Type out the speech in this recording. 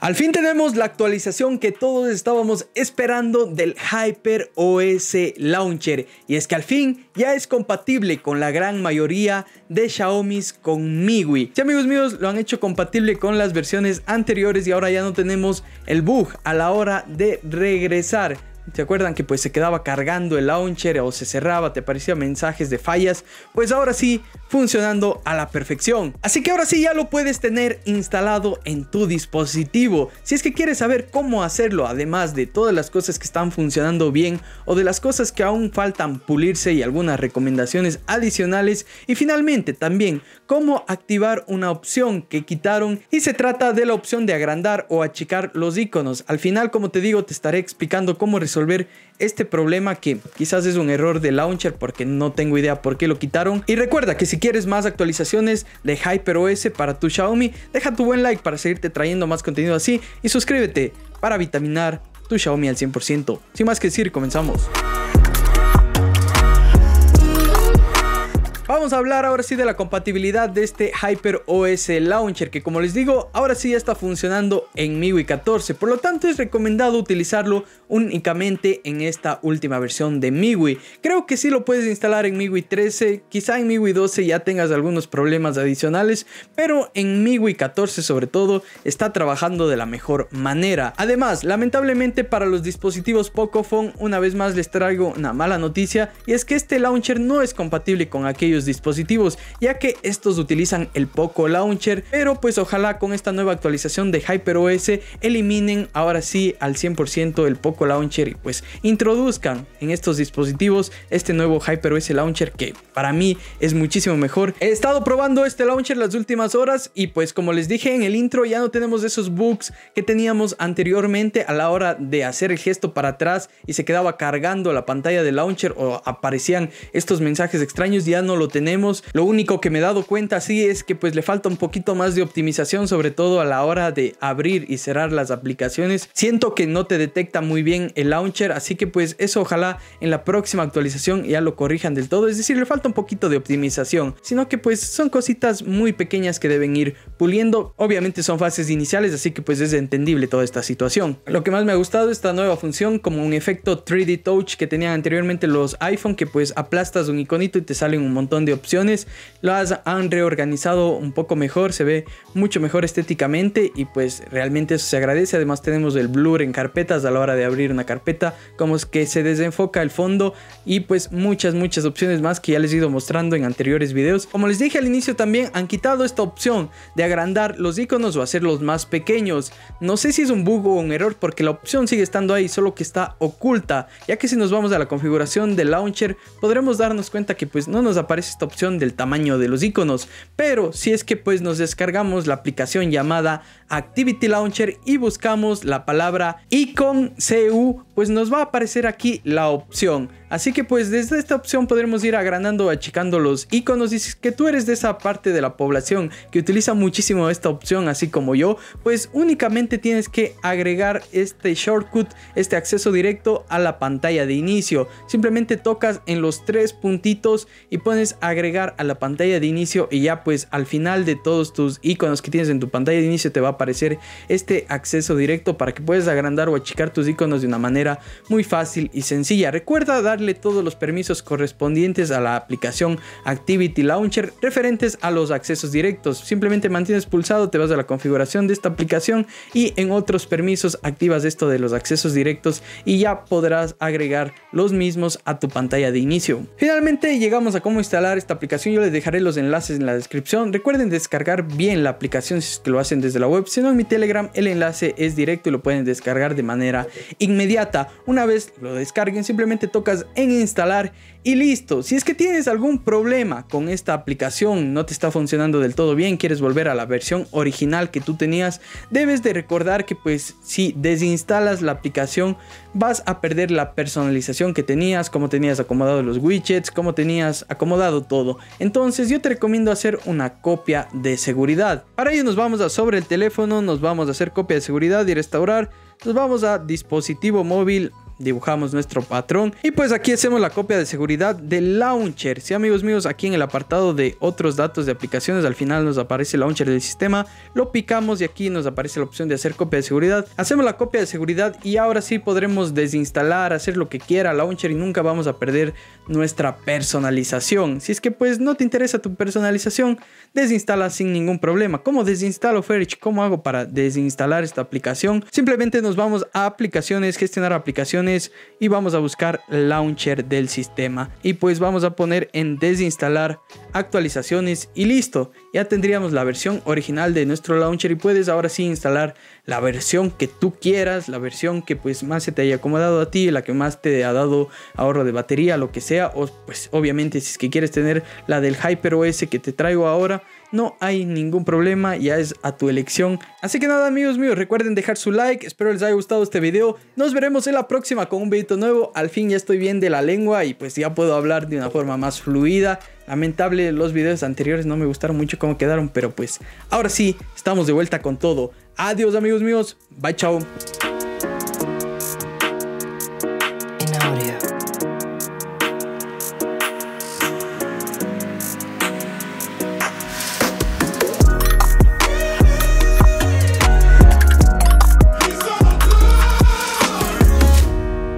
Al fin tenemos la actualización que todos estábamos esperando del Hyper OS Launcher y es que al fin ya es compatible con la gran mayoría de Xiaomi's con MIUI. Si amigos míos lo han hecho compatible con las versiones anteriores y ahora ya no tenemos el bug a la hora de regresar. ¿Se acuerdan que pues se quedaba cargando el launcher o se cerraba, te aparecían mensajes de fallas? Pues ahora sí, funcionando a la perfección. Así que ahora sí ya lo puedes tener instalado en tu dispositivo. Si es que quieres saber cómo hacerlo, además de todas las cosas que están funcionando bien o de las cosas que aún faltan pulirse y algunas recomendaciones adicionales. Y finalmente también cómo activar una opción que quitaron y se trata de la opción de agrandar o achicar los iconos. Al final, como te digo, te estaré explicando cómo resolver este problema que quizás es un error de launcher porque no tengo idea por qué lo quitaron. Y recuerda que si quieres más actualizaciones de HyperOS para tu Xiaomi, deja tu buen like para seguirte trayendo más contenido así y suscríbete para vitaminar tu Xiaomi al 100%. Sin más que decir, comenzamos. Vamos a hablar ahora sí de la compatibilidad de este Hyper OS Launcher que como les digo ahora sí ya está funcionando en MIUI 14 por lo tanto es recomendado utilizarlo únicamente en esta última versión de MIUI creo que sí lo puedes instalar en MIUI 13 quizá en MIUI 12 ya tengas algunos problemas adicionales pero en MIUI 14 sobre todo está trabajando de la mejor manera además lamentablemente para los dispositivos Pocophone una vez más les traigo una mala noticia y es que este launcher no es compatible con aquellos dispositivos, ya que estos utilizan el Poco Launcher, pero pues ojalá con esta nueva actualización de HyperOS eliminen ahora sí al 100% el Poco Launcher y pues introduzcan en estos dispositivos este nuevo HyperOS Launcher que para mí es muchísimo mejor. He estado probando este launcher las últimas horas y pues como les dije en el intro ya no tenemos esos bugs que teníamos anteriormente a la hora de hacer el gesto para atrás y se quedaba cargando la pantalla del launcher o aparecían estos mensajes extraños, ya no lo tenemos. Lo único que me he dado cuenta sí es que pues le falta un poquito más de optimización, sobre todo a la hora de abrir y cerrar las aplicaciones. Siento que no te detecta muy bien el launcher, así que pues eso ojalá en la próxima actualización ya lo corrijan del todo. Es decir, le falta un poquito de optimización, sino que pues son cositas muy pequeñas que deben ir puliendo. Obviamente son fases iniciales, así que pues es entendible toda esta situación. Lo que más me ha gustado esta nueva función como un efecto 3D Touch que tenían anteriormente los iPhone, que pues aplastas un iconito y te salen un montón de opciones. Las han reorganizado un poco mejor, se ve mucho mejor estéticamente y pues realmente eso se agradece. Además tenemos el blur en carpetas a la hora de abrir una carpeta, como es que se desenfoca el fondo y pues muchas, muchas opciones más que ya les he ido mostrando en anteriores videos. Como les dije al inicio también han quitado esta opción de agrandar los iconos o hacerlos más pequeños. No sé si es un bug o un error porque la opción sigue estando ahí, solo que está oculta, ya que si nos vamos a la configuración del launcher podremos darnos cuenta que pues no nos aparece esta opción del tamaño de los iconos, pero si es que pues nos descargamos la aplicación llamada Activity Launcher y buscamos la palabra icon CU, pues nos va a aparecer aquí la opción. Así que pues desde esta opción podremos ir agrandando, achicando los iconos y si es que tú eres de esa parte de la población que utiliza muchísimo esta opción, así como yo, pues únicamente tienes que agregar este shortcut, este acceso directo a la pantalla de inicio. Simplemente tocas en los tres puntitos y pones agregar a la pantalla de inicio y ya pues al final de todos tus iconos que tienes en tu pantalla de inicio te va a aparecer este acceso directo para que puedas agrandar o achicar tus iconos de una manera muy fácil y sencilla. Recuerda darle todos los permisos correspondientes a la aplicación Activity Launcher referentes a los accesos directos. Simplemente mantienes pulsado, te vas a la configuración de esta aplicación y en otros permisos activas esto de los accesos directos y ya podrás agregar los mismos a tu pantalla de inicio. Finalmente llegamos a cómo está esta aplicación. Yo les dejaré los enlaces en la descripción. Recuerden descargar bien la aplicación si es que lo hacen desde la web. Si no, en mi Telegram el enlace es directo y lo pueden descargar de manera inmediata. Una vez lo descarguen, simplemente tocas en instalar y listo. Si es que tienes algún problema con esta aplicación, no te está funcionando del todo bien, quieres volver a la versión original que tú tenías, debes de recordar que pues si desinstalas la aplicación vas a perder la personalización que tenías, como tenías acomodado los widgets, como tenías acomodado todo. Entonces yo te recomiendo hacer una copia de seguridad. Para ello nos vamos a sobre el teléfono, nos vamos a hacer copia de seguridad y restaurar. Nos vamos a dispositivo móvil dibujamos nuestro patrón y pues aquí hacemos la copia de seguridad del launcher. Si amigos míos, aquí en el apartado de otros datos de aplicaciones al final nos aparece el launcher del sistema, lo picamos y aquí nos aparece la opción de hacer copia de seguridad. Hacemos la copia de seguridad y ahora sí podremos desinstalar, hacer lo que quiera launcher y nunca vamos a perder nuestra personalización. Si es que pues no te interesa tu personalización, desinstala sin ningún problema. ¿Cómo desinstalo Ferich? ¿Cómo hago para desinstalar esta aplicación? Simplemente nos vamos a aplicaciones, gestionar aplicaciones y vamos a buscar launcher del sistema. Y pues vamos a poner en desinstalar actualizaciones y listo. Ya tendríamos la versión original de nuestro launcher y puedes ahora sí instalar la versión que tú quieras, la versión que pues más se te haya acomodado a ti, la que más te ha dado ahorro de batería, lo que sea. O pues obviamente si es que quieres tener la del HyperOS que te traigo ahora no hay ningún problema, ya es a tu elección. Así que nada amigos míos, recuerden dejar su like, espero les haya gustado este video. Nos veremos en la próxima con un videito nuevo, al fin ya estoy bien de la lengua y pues ya puedo hablar de una forma más fluida. Lamentable los videos anteriores no me gustaron mucho cómo quedaron, pero pues ahora sí, estamos de vuelta con todo. Adiós amigos míos, bye chao.